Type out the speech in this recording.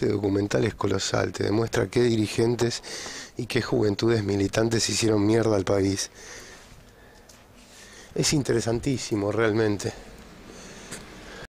este documental es colosal, te demuestra qué dirigentes y qué juventudes militantes hicieron mierda al país. Es interesantísimo realmente.